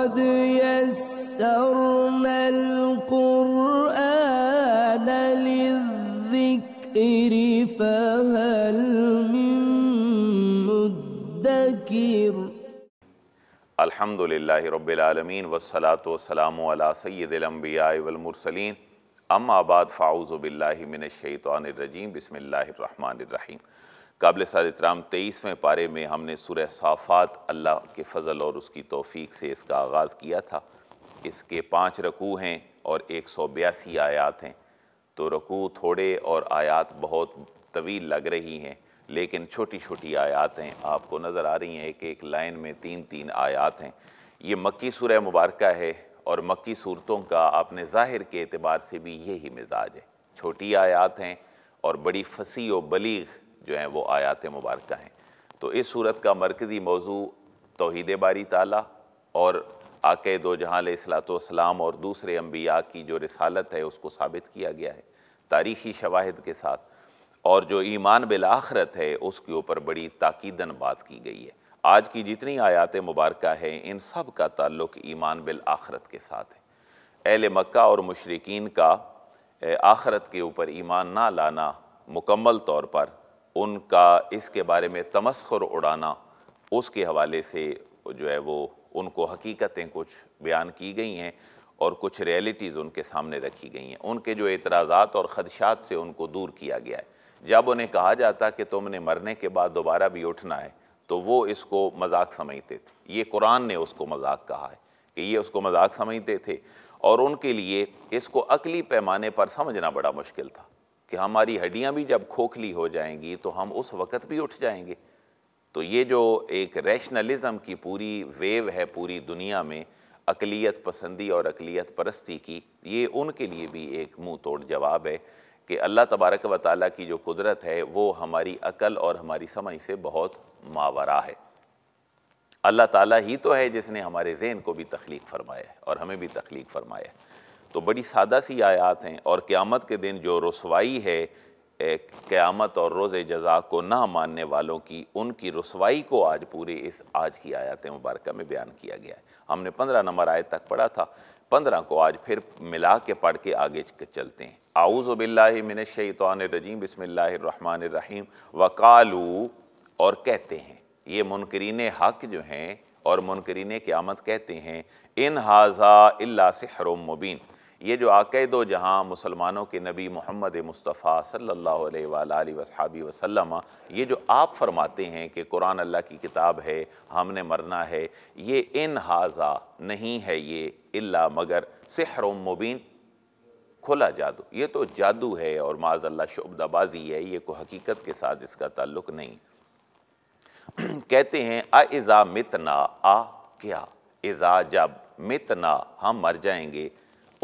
قد يسرنا القرآن للذكر فهل من مدكر الحمد لله رب العالمين والصلاة والسلام على سيد الأنبياء والمرسلين أما بعد فاعوذ بالله من الشيطان الرجيم بسم الله الرحمن الرحيم काबिल इतराम तेईसवें पारे में हमने सुरह साफ़ात अल्लाह के फ़ज़ल और उसकी तोफ़ी से इसका आगाज़ किया था इसके पाँच रकू हैं और एक सौ बयासी आयात हैं तो रकू थोड़े और आयात बहुत तवील लग रही हैं लेकिन छोटी छोटी आयात हैं आपको नज़र आ रही हैं एक एक लाइन में तीन तीन आयात हैं ये मक्की सुरह मुबारक है और मक्की सूरतों का आपने ज़ाहिर के अतबार से भी यही मिजाज है छोटी आयात हैं और बड़ी फसी व बलीग जो हैं वो आयात मुबारक हैं तो इस सूरत का मरकज़ी मौजू तोहद बारी ताला और आके दो जहाँ सलाम और दूसरे अम्बिया की जो रसालत है उसको साबित किया गया है तारीख़ी शवाहद के साथ और जो ईमान बिल आखरत है उसके ऊपर बड़ी ताकीदन बात की गई है आज की जितनी आयात मुबारक हैं इन सब का ताल्लुक ईमान बिल आखरत के साथ है अहल मक्का और मशरकिन का आखरत के ऊपर ईमान ना लाना मुकम्मल तौर पर उनका इसके बारे में तमस्खर उड़ाना उसके हवाले से जो है वो उनको हकीकतें कुछ बयान की गई हैं और कुछ रियलिटीज़ उनके सामने रखी गई हैं उनके जो एतराज़ात और ख़दशात से उनको दूर किया गया है जब उन्हें कहा जाता कि तुमने मरने के बाद दोबारा भी उठना है तो वो इसको मजाक समझते थे ये कुरान ने उसको मजाक कहा है कि ये उसको मजाक समझते थे और उनके लिए इसको अकली पैमाने पर समझना बड़ा मुश्किल था कि हमारी हड्डियाँ भी जब खोखली हो जाएंगी तो हम उस वक़्त भी उठ जाएंगे तो ये जो एक रैशनलिज़म की पूरी वेव है पूरी दुनिया में अकलीत पसंदी और अकलीत परस्ती की ये उनके लिए भी एक मुंह तोड़ जवाब है कि अल्लाह तबारक व ताली की जो कुदरत है वो हमारी अकल और हमारी समझ से बहुत मावरा है अल्लाह ताली ही तो है जिसने हमारे जहन को भी तख्लीक फरमाया है और हमें भी तख्लीक फरमाया है तो बड़ी सादा सी आयात हैं और क़्यामत के दिन जो रसवाई है क़्यामत और रोज़ जजा को ना मानने वालों की उनकी रसवाई को आज पूरे इस आज की आयात मुबारक में बयान किया गया है हमने पंद्रह नंबर आयत तक पढ़ा था पंद्रह को आज फिर मिला के पढ़ के आगे चलते हैं आउज़ आऊज़बिल्लिमिन रजीम बसमीम वकालू और कहते हैं ये मुनकरीन हक जो हैं और मुनकरीन क़्यामत कहते हैं इन हाजा अल्ला से हरम मुबीन ये जो आक़ जहाँ मुसलमानों के नबी मोहम्मद मुस्तफ़ा सल्ला वसहाबी वसलम ये जो आप फरमाते हैं कि कुरान अल्लाह की किताब है हमने मरना है ये इन हाजा नहीं है ये इल्ला मगर सहर मुबीन खुला जादू ये तो जादू है और माजल्ला शुबदाबाजी है ये को हकीकत के साथ इसका ताल्लुक नहीं कहते हैं अज़ा मितना आ क्या इज़ा जब मितना हम मर जाएंगे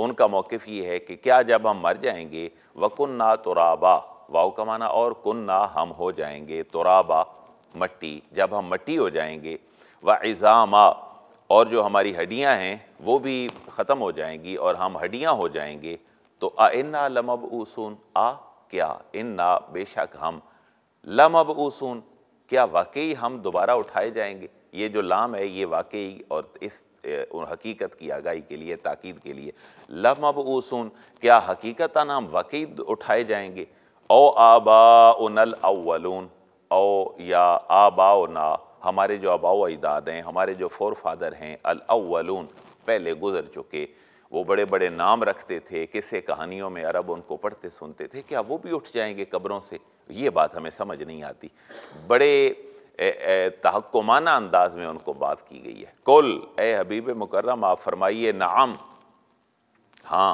उनका मौक़ ये है कि क्या जब हम मर जाएंगे वकुन्ना तुराबा वाओ कमाना माना और कुन्ना हम हो जाएंगे तुराबा मट्टी जब हम मट्टी हो जाएंगे व इज़ामा और जो हमारी हड्डियाँ हैं वो भी ख़त्म हो जाएंगी और हम हड्डियाँ हो जाएंगे तो आ इन्ना लमब ऊसून आ क्या इन्ना बेशक हम लमब ऊसून क्या वाकई हम दोबारा उठाए जाएंगे ये जो लाम है ये वाकई और इस उन हकीकत की आगाही के लिए ताकीद के लिए अब ऊसून क्या हकीकत नाम वकीद उठाए जाएंगे ओ आबा उनल अवलून ओ या आबा ना हमारे जो आबाओ अजदाद हैं हमारे जो फोर फादर हैं अल अवलून पहले गुजर चुके वो बड़े बड़े नाम रखते थे किसे कहानियों में अरब उनको पढ़ते सुनते थे क्या वो भी उठ जाएंगे कब्रों से ये बात हमें समझ नहीं आती बड़े तहकुमाना अंदाज में उनको बात की गई है कुल ए हबीब मुकर्रम आप फरमाइए नाम हाँ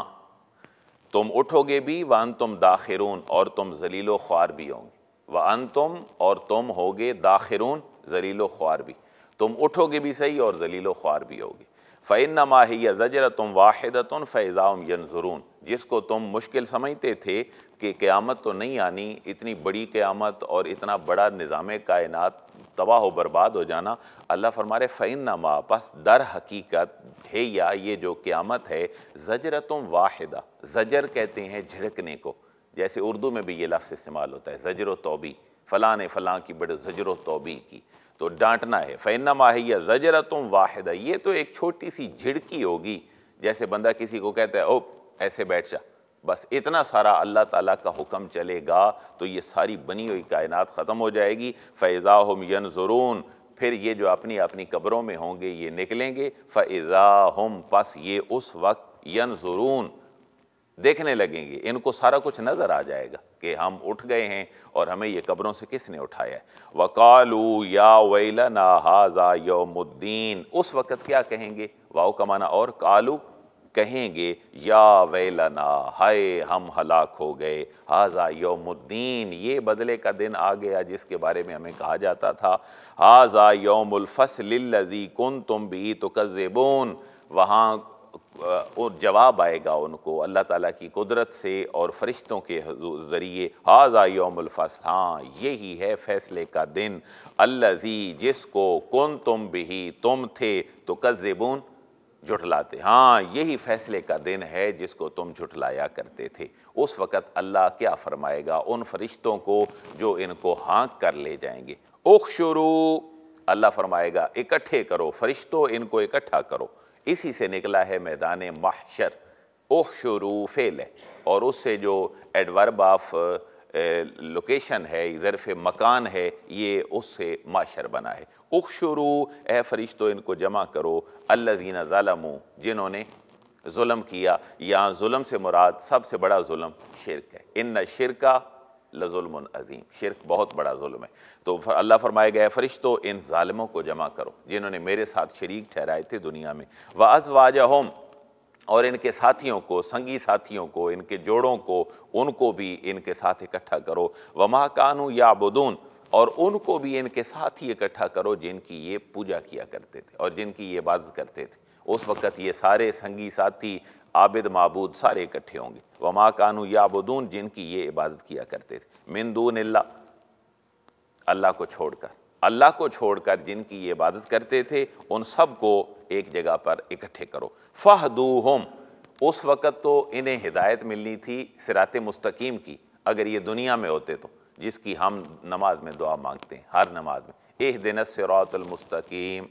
तुम उठोगे भी वन तुम दाखिरून और तुम जलीलो ख्वार भी होंगे वन तुम और तुम होगे दाखिरून जलीलो ख्वार भी तुम उठोगे भी सही और जलीलो ख्वार भी होगे फ़ैन माहिया ज़जर तुम वाहिद तुन फैज़ाउम यनजरून जिसको तुम मुश्किल समझते थे कि क़यामत तो नहीं आनी इतनी बड़ी क़्यामत और इतना बड़ा निज़ाम कायनत तबाह बर्बाद हो जाना अल्लाह फरमारे फ़ैन नामा बस दर हकीकत है या ये जो क़्यामत है तुम वाहिदा ज़जर कहते हैं झिड़कने को जैसे उर्दू में भी ये लफ्ज़ इस्तेमाल होता है ज़जर तोबी फ़लाँ ने फ़लाँ की बड़े ज़जर तोबी की तो डांटना है फ़ैन माहिया तुम वाहिदा ये तो एक छोटी सी झिड़की होगी जैसे बंदा किसी को कहता है ओ ऐसे बैठ जा बस इतना सारा अल्लाह ताला का हुक्म चलेगा तो ये सारी बनी हुई कायनात ख़त्म हो जाएगी फ़ैज़ा हम यनजरून फिर ये जो अपनी अपनी कब्रों में होंगे ये निकलेंगे फ़ैज़ा हम पस ये उस वक्त यनजरून देखने लगेंगे इनको सारा कुछ नज़र आ जाएगा कि हम उठ गए हैं और हमें ये कब्रों से किसने उठाया है वकालू या वैला ना हाजा यौमुद्दीन उस वक़्त क्या कहेंगे वाओ कमाना और कालू कहेंगे या वेलना हाय हम हलाक हो गए हाजा योमुद्दीन ये बदले का दिन आ गया जिसके बारे में हमें कहा जाता था हाजा योमुलफसलजी कन तुम भी तो कज़ेबोन वहाँ और जवाब आएगा उनको अल्लाह ताला की कुदरत से और फरिश्तों के ज़रिए हाजा योमफस हाँ यही है फ़ैसले का दिन अल्लाजी जिसको कन तुम भी तुम थे तो कज़बून झुठलाते हाँ यही फैसले का दिन है जिसको तुम झुठलाया करते थे उस वक़्त अल्लाह क्या फरमाएगा उन फरिश्तों को जो इनको हाँक कर ले जाएंगे उख शुरू अल्लाह फरमाएगा इकट्ठे करो फरिश्तों इनको इकट्ठा करो इसी से निकला है मैदान माहशर उख शुरू फेल है और उससे जो एडवर्ब ऑफ़ लोकेशन है ज़रफ़ मकान है ये उससे माशर बना है उखशुरू ए फरिश्तो इनको जमा करो अल्लाजीना ालमू जिन्होंने जुल्म किया या म से मुराद सबसे बड़ा जुल्म शिरक है इन शिरका लजुल्म अज़ीम शिरक बहुत बड़ा जुल्म है तो अल्लाह फरमाए गए फ़रिश्तो इन ालमों को जमा करो जिन्होंने मेरे साथ शरीक ठहराए थे दुनिया में वाज अजवाजा होम और इनके साथियों को संगी साथियों को इनके जोड़ों को उनको भी इनके साथ इकट्ठा करो वमा कानू या बदून और उनको भी इनके साथ ही इकट्ठा करो जिनकी ये पूजा किया करते थे और जिनकी ये इबादत करते थे उस वक़्त ये सारे संगी साथी आबिद मबूद सारे इकट्ठे होंगे वमा कानू या बुदून जिनकी ये इबादत किया करते थे मिंदून अल्ला अल्लाह को छोड़कर अल्लाह को छोड़कर जिनकी ये इबादत करते थे उन सब को एक जगह पर इकट्ठे करो होम उस वक़्त तो इन्हें हिदायत मिलनी थी सिरात मुस्तकीम की अगर ये दुनिया में होते तो जिसकी हम नमाज में दुआ मांगते हैं हर नमाज में एह दिन सिरातलमस्तकीम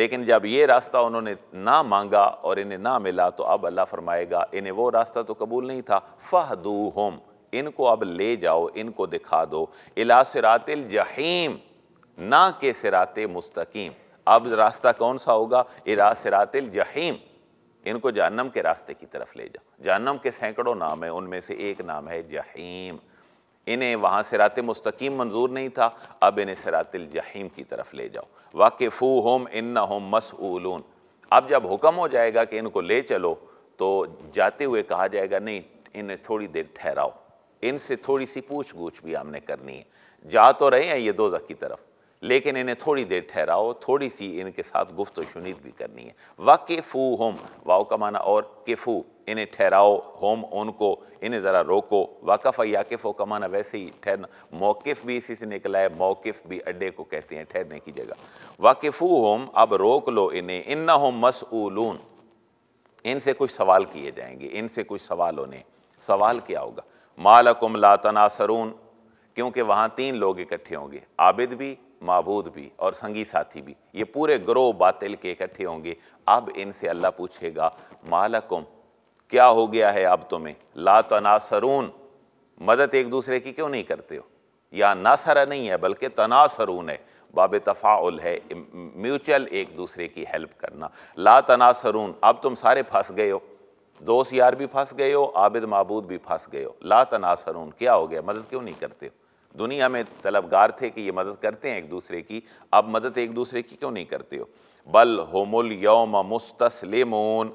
लेकिन जब ये रास्ता उन्होंने ना मांगा और इन्हें ना मिला तो अब अल्लाह फरमाएगा इन्हें वो रास्ता तो कबूल नहीं था होम इनको अब ले जाओ इनको दिखा दो इला जहीम ना के सिरात मुस्तकीम अब रास्ता कौन सा होगा इरा सरातिल जहीम इनको जहन्नम के रास्ते की तरफ ले जाओ जहन्नम के सैकड़ों नाम है उनमें से एक नाम है जहीम इन्हें वहाँ सरात मुस्तकीम मंजूर नहीं था अब इन्हें सरातिल जहीम की तरफ ले जाओ वाकफ़ू होम इन्ना होम मसऊलून अब जब हुक्म हो जाएगा कि इनको ले चलो तो जाते हुए कहा जाएगा नहीं इन्हें थोड़ी देर ठहराओ इनसे थोड़ी सी पूछ गूछ भी हमने करनी है जा तो रहे हैं ये दो की तरफ लेकिन इन्हें थोड़ी देर ठहराओ थोड़ी सी इनके साथ गुफ्त शुनीद भी करनी है फू होम वाओ का माना और फू इन्हें ठहराओ होम उनको इन्हें ज़रा रोको वाकफ़ याकिफ़ का माना वैसे ही ठहरना मौकफ़ भी इसी से निकला है मौकफ़ भी अड्डे को कहते हैं ठहरने की जगह वाकफ़ू होम अब रोक लो इन्हें इन ना मस मसऊलून इनसे कुछ सवाल किए जाएंगे इनसे कुछ सवाल होने सवाल क्या होगा मालकुम कुमला तनासरून क्योंकि वहाँ तीन लोग इकट्ठे होंगे आबिद भी माबूद भी और संगी साथी भी ये पूरे ग्रोह बातिल के इकट्ठे होंगे अब इनसे अल्लाह पूछेगा मालकुम क्या हो गया है अब तुम्हें ला तनासरून मदद एक दूसरे की क्यों नहीं करते हो या नासरा नहीं है बल्कि तनासरून है बाब तफ़ाउल है म्यूचुअल एक दूसरे की हेल्प करना ला तनासरून अब तुम सारे फंस गए हो दोस्त यार भी फंस गए हो आबिद महबूद भी फंस गए हो ला तनासरून क्या हो गया मदद क्यों नहीं करते हो दुनिया में तलबगार थे कि ये मदद करते हैं एक दूसरे की अब मदद एक दूसरे की क्यों नहीं करते हो बल होमुल यौम मोन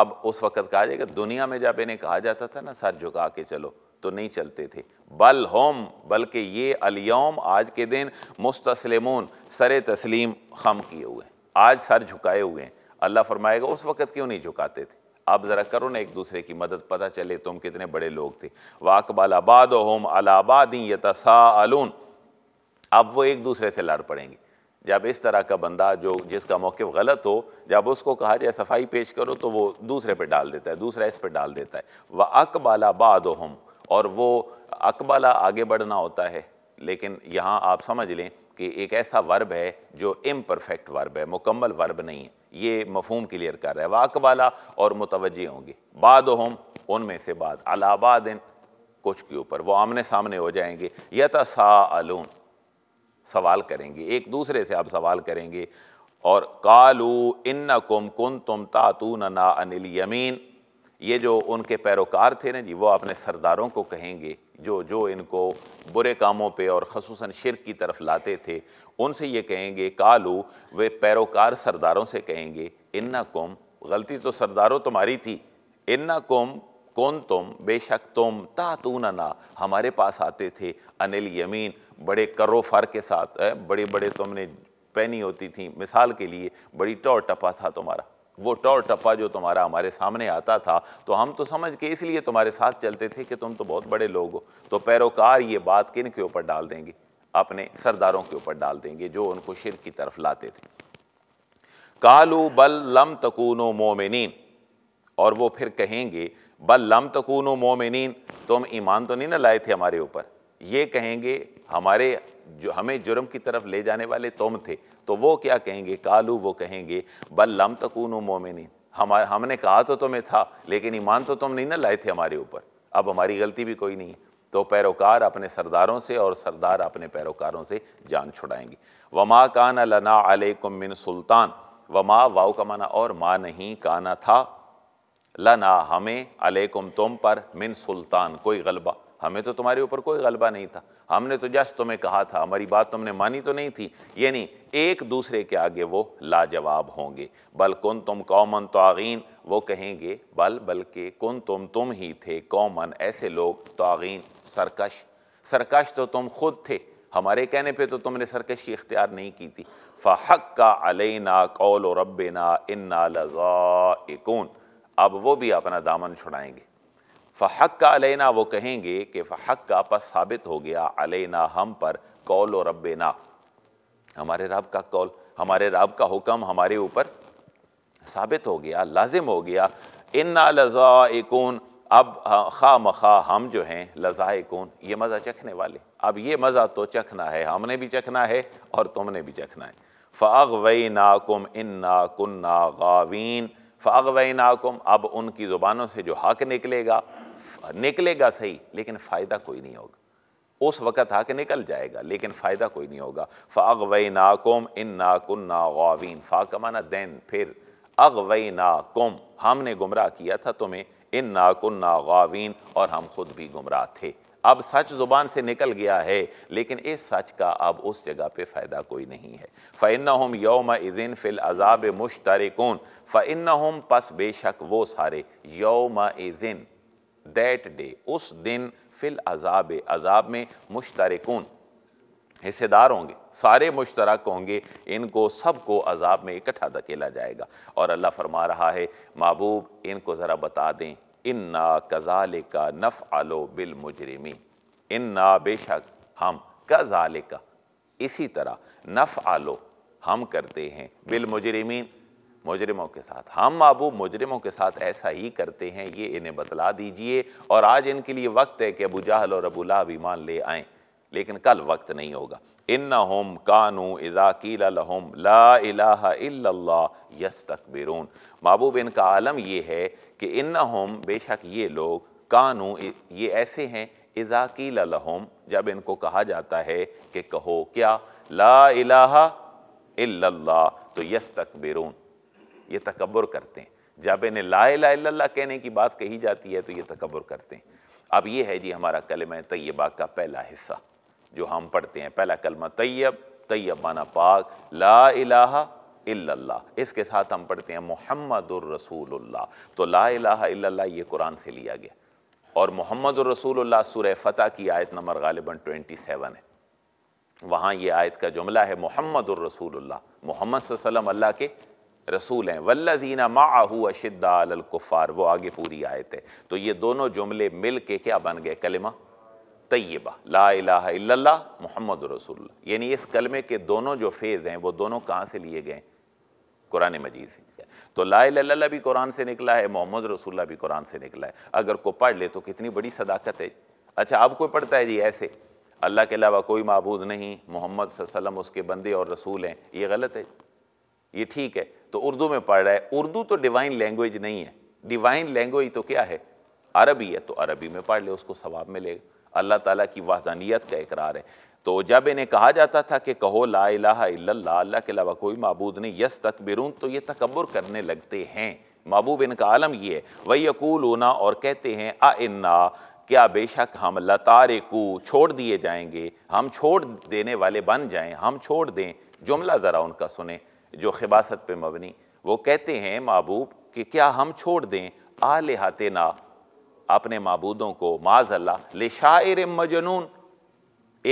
अब उस वक़्त कहा जाएगा दुनिया में जब इन्हें कहा जाता था ना सर झुका के चलो तो नहीं चलते थे बल होम बल्कि ये अलयोम आज के दिन मोन सर तस्लीम खम किए हुए आज सर झुकाए हुए हैं अल्लाह फरमाएगा उस वक़्त क्यों नहीं झुकाते थे अब ज़रा करो ना एक दूसरे की मदद पता चले तुम कितने बड़े लोग थे वाकबाल आबाद होम अलाबादी यतसाअलून अब वो एक दूसरे से लड़ पड़ेंगे जब इस तरह का बंदा जो जिसका मौक़ गलत हो जब उसको कहा जाए सफाई पेश करो तो वो दूसरे पे डाल देता है दूसरा इस पे डाल देता है वह अकबाला बाद हम और वो अकबाला आगे बढ़ना होता है लेकिन यहाँ आप समझ लें कि एक ऐसा वर्ब है जो इम परफेक्ट वर्ब है मुकम्मल वर्ब नहीं है ये मफहम क्लियर कर रहा है वाकबाला और मुतवजे होंगे बाद हम उनमें से बाद अलाबाद कुछ के ऊपर वो आमने सामने हो जाएंगे अलून सवाल करेंगे एक दूसरे से आप सवाल करेंगे और कालू इन कुम कुन तुम तातून ना अनिल यमीन ये जो उनके पैरोकार थे ना जी वो अपने सरदारों को कहेंगे जो जो इनको बुरे कामों पे और खसूस शिर की तरफ लाते थे उनसे ये कहेंगे कालू वे पैरोकार सरदारों से कहेंगे इन्ना कुम गलती तो सरदारों तुम्हारी थी इन्ना कुम कौन तुम बेशक तुम तू ना हमारे पास आते थे अनिल यमीन बड़े करो फर के साथ बड़े बड़े तुमने पहनी होती थी मिसाल के लिए बड़ी टौर टपा था तुम्हारा वो टौर टप्पा जो तुम्हारा हमारे सामने आता था तो हम तो समझ के इसलिए तुम्हारे साथ चलते थे कि तुम तो बहुत बड़े लोग हो तो पैरोकार ये बात किन के ऊपर डाल देंगे अपने सरदारों के ऊपर डाल देंगे जो उनको शिर की तरफ लाते थे कालू बल लम तकूनो मोमिन और वो फिर कहेंगे बल लम तकूनो मोमिन तुम ईमान तो नहीं ना लाए थे हमारे ऊपर ये कहेंगे हमारे जो हमें जुर्म की तरफ ले जाने वाले तुम थे तो वो क्या कहेंगे कालू वो कहेंगे बल लम तकून मोमिन हमारे हमने कहा तो तुम्हें था लेकिन ईमान तो तुम नहीं ना लाए थे हमारे ऊपर अब हमारी गलती भी कोई नहीं है तो पैरोकार अपने सरदारों से और सरदार अपने पैरोकारों से जान छुड़ाएंगे वमा कान लना अलैकुम कुमिन सुल्तान वमा वाऊ का माना और माँ नहीं काना था लना हमें कुम तुम पर मिन सुल्तान कोई गलबा हमें तो तुम्हारे ऊपर कोई गलबा नहीं था हमने तो जस्ट तुम्हें कहा था हमारी बात तुमने मानी तो नहीं थी यानी एक दूसरे के आगे वो लाजवाब होंगे बल कौन तुम कौमन तोगीन वो कहेंगे बल बल्कि कौन तुम तुम ही थे कौमन ऐसे लोग तोगीन सरकश सरकश तो तुम खुद थे हमारे कहने पे तो तुमने सरकशी इख्तियार नहीं की थी फ़हक का अलैना कौल ना इन्ना लजा अब वो भी अपना दामन छुड़ाएंगे फ़हक का अलना वो कहेंगे कि फक का पस साबित हो गया अलना हम पर कौल और ना हमारे रब का कौल हमारे रब का हुक्म हमारे ऊपर साबित हो गया लाजिम हो गया इन्ना एकून अब खा मखा हम जो हैं एकून ये मज़ा चखने वाले अब ये मज़ा तो चखना है हमने भी चखना है और तुमने भी चखना है फ़ाग वई नाकुम इन्ना कन्ना गावीन फ़ाग वई नाकुम अब उनकी ज़ुबानों से जो हक निकलेगा निकलेगा सही लेकिन फ़ायदा कोई नहीं होगा उस वक़्त आके निकल जाएगा लेकिन फ़ायदा कोई नहीं होगा फ़ाग वई नाकुम इन नाकुन नागवीन फ़ा का माना दैन फिर अग वई नाकुम हमने गुमराह किया था तुम्हें इन नाकुन गावीन और हम खुद भी गुमराह थे अब सच ज़ुबान से निकल गया है लेकिन इस सच का अब उस जगह पे फ़ायदा कोई नहीं है फ़ैन हम योम इदिन फ़िल अज़ाब मुश्तरकून फ़ैन हम पस बेशक वो सारे योम इदिन दैट डे उस दिन फिल अजाब अजाब में मुश्तरकून हिस्सेदार होंगे सारे मुश्तरक होंगे इनको सबको अजाब में इकट्ठा धकेला जाएगा और अल्लाह फरमा रहा है महबूब इनको ज़रा बता दें इन्ना कज़ाल का नफ़ आलो बिल मुजरमी इन्ना बेशक हम कज़ाल का इसी तरह नफ़ आलो हम करते हैं बिल मुजरमीन मुजरिमों के साथ हम अबू मुजरिमों के साथ ऐसा ही करते हैं ये इन्हें बतला दीजिए और आज इनके लिए वक्त है कि अबू जहल और अबूला ईमान ले आए लेकिन कल वक्त नहीं होगा इन हम कानू इज़ाकीम ला यस तकबरून महबूब इनका आलम ये है कि इन हम बेशक ये लोग कानू ये ऐसे हैं इज़ाकी लहम जब इनको कहा जाता है कि कहो क्या ला इलाहा इल्लल्लाह तो यस तकबरून ये तकबर करते हैं जब इन्हें ला ला कहने की बात कही जाती है तो ये तकबर करते हैं अब ये है जी हमारा कलम तैयबा का पहला हिस्सा जो हम पढ़ते हैं पहला कलमा तैयब तैयबाना पाक ला इलाहा इल्लल्लाह इसके साथ हम पढ़ते हैं मोहम्मद रसूलुल्लाह तो ला इलाहा इल्लल्लाह ये कुरान से लिया गया और मोहम्मद रसूलुल्लाह सूरह फ़तह की आयत नंबर गालिबा ट्वेंटी सेवन है वहाँ ये आयत का जुमला है मोहम्मद रसूल्ला मोहम्मद सल्लम अल्लाह के रसूल हैं वल्लजीना माहू अशदालकुफ़ार वो आगे पूरी आए थे तो ये दोनों जुमले मिल के क्या बन गए कलमा तय्यबा ला मोहम्मद रसूल यानी इस कलमे के दोनों जो फेज़ हैं वो दोनों कहाँ से लिए गए कुरान मजीद से तो ला भी कुरान से निकला है मोहम्मद रसूल्ला भी कुरान से निकला है अगर को पढ़ ले तो कितनी बड़ी सदाकत है अच्छा अब कोई पढ़ता है जी ऐसे अल्लाह के अलावा कोई मबूद नहीं मोहम्मद वसल्लम उसके बंदे और रसूल हैं ये गलत है ये ठीक है तो उर्दू में पढ़ रहा है उर्दू तो डिवाइन लैंग्वेज नहीं है डिवाइन लैंग्वेज तो क्या है अरबी है तो अरबी में पढ़ ले उसको सवाब मिलेगा अल्लाह ताला की वाहदानियत का इकरार है तो जब इन्हें कहा जाता था कि कहो ला इलाहा इल्लल्लाह अल्लाह के अलावा कोई मबूद नहीं यस तकबिरून तो ये तकबर करने लगते हैं महबूब इनका आलम ये है वही अकूल होना और कहते हैं आ इन्ना क्या बेशक हम लतारे को छोड़ दिए जाएंगे हम छोड़ देने वाले बन जाएं हम छोड़ दें जुमला ज़रा उनका सुने जो खिबासत पे मबनी वो कहते हैं महबूब कि क्या हम छोड़ दें आ हाथे ना अपने मबूदों को माज अल्लाह ले शायर मजनून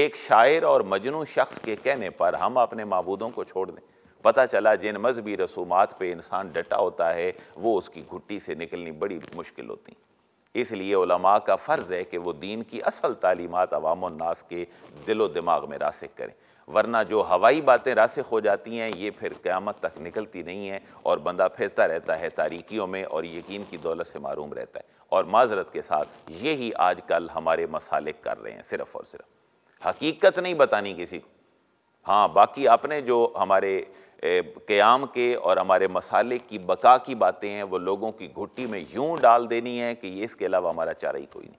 एक शायर और मजनू शख्स के कहने पर हम अपने मबूदों को छोड़ दें पता चला जिन मजहबी रसूमात पे इंसान डटा होता है वो उसकी घुट्टी से निकलनी बड़ी मुश्किल होती इसलिए उलमा का फ़र्ज़ है कि वो दीन की असल तालीमत अवाम के दिलो दिमाग में रासिक करें वरना जो हवाई बातें रासिक हो जाती हैं ये फिर क़्यामत तक निकलती नहीं है और बंदा फिरता रहता है तारीकियों में और यकीन की दौलत से मरूम रहता है और माजरत के साथ ये ही आज कल हमारे मसाले कर रहे हैं सिर्फ़ और सिर्फ हकीकत नहीं बतानी किसी को हाँ बाकी आपने जो हमारे क़्याम के और हमारे मसाले की बका की बातें हैं वो लोगों की घुट्टी में यूं डाल देनी है कि इसके अलावा हमारा चारा ही कोई नहीं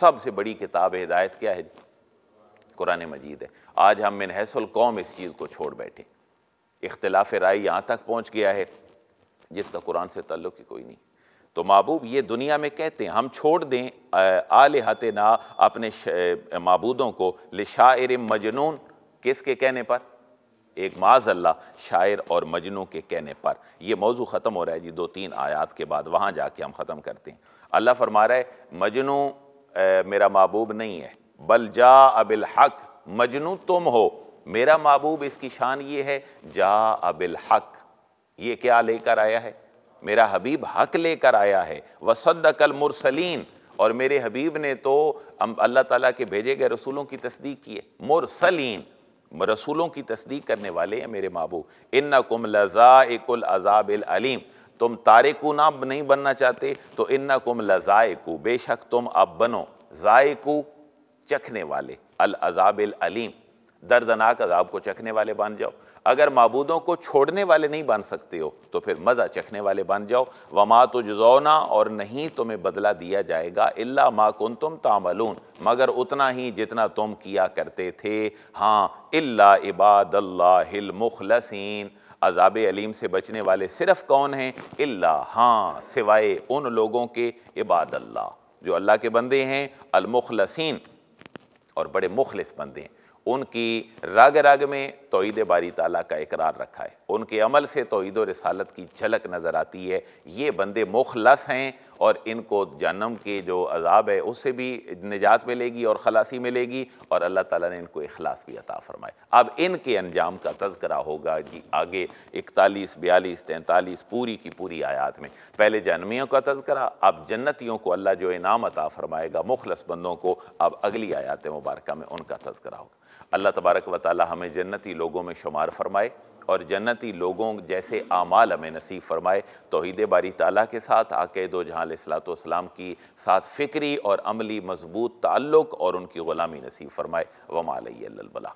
सबसे बड़ी किताब हिदायत क्या है कुरान मजीद है आज हम मिनहसल कौम इस चीज़ को छोड़ बैठे इख्तलाफ राय यहाँ तक पहुँच गया है जिसका कुरान से तल्लुक़ ही कोई नहीं तो महबूब ये दुनिया में कहते हैं हम छोड़ दें आल ना अपने महबूदों को ले लिशायर मजनून के कहने पर एक माज अल्लाह शायर और मजनू के कहने पर यह मौजू ख़त्म हो रहा है जी दो तीन आयात के बाद वहाँ जा के हम ख़त्म करते हैं अल्लाह फरमा रहा है मजनू मेरा महबूब नहीं है बल जा अबिल हक मजनू तुम हो मेरा महबूब इसकी शान ये है जा अबिल हक ये क्या लेकर आया है मेरा हबीब हक लेकर आया है वसद कल मुरसलीन और मेरे हबीब ने तो अल्लाह ताला के भेजे गए रसूलों की तस्दीक की है मुरसलीन रसूलों की तस्दीक करने वाले हैं मेरे महबूब इन नकुम लज़ाकुल अजाबिल अलीम तुम तारेकू ना नहीं बनना चाहते तो इन नकुम लज़ाकू बेशक तुम अब बनो जायकू चखने वाले अल अजाब अलीम दर्दनाक अजाब को चखने वाले बन जाओ अगर मबूदों को छोड़ने वाले नहीं बन सकते हो तो फिर मज़ा चखने वाले बन जाओ वमा तो जुजौना और नहीं तुम्हें बदला दिया जाएगा इल्ला मा कुन तुम तामलून मगर उतना ही जितना तुम किया करते थे हाँ इल्ला इबादल्लामुखलसिन अजाब अलीम से बचने वाले सिर्फ कौन हैं इल्ला हाँ सिवाय उन लोगों के इबादल्ला जो अल्लाह के बंदे हैं अलमुखलसिन और बड़े मुखलिस बंदे उनकी राग राग में तोहद बारी ताला का इकरार रखा है उनके अमल से तोहद रसालत की झलक नज़र आती है ये बंदे मुखलस हैं और इनको जन्म के जो अजाब है उससे भी निजात मिलेगी और खलासी मिलेगी और अल्लाह ताला ने इनको अखलास भी अता फरमाए अब इनके अंजाम का तस्करा होगा जी आगे इकतालीस बयालीस तैंतालीस पूरी की पूरी आयात में पहले जन्मियों का तस्करा अब जन्नतियों को अल्लाह जो इनाम अता फरमाएगा मुखलस बंदों को अब अगली आयात मुबारक में उनका तस्करा होगा अल्लाह तबारक वाली हमें जन्नती लोगों में शुमार फरमाए और जन्नती लोगों जैसे आमाल हमें नसीब फरमाए तोहद बारी तला के साथ आके दो जहाँ सलाम की साथ फ़िक्री और अमली मजबूत ताल्लुक़ और उनकी ग़ुलामी नसीब फरमाए वमाल बला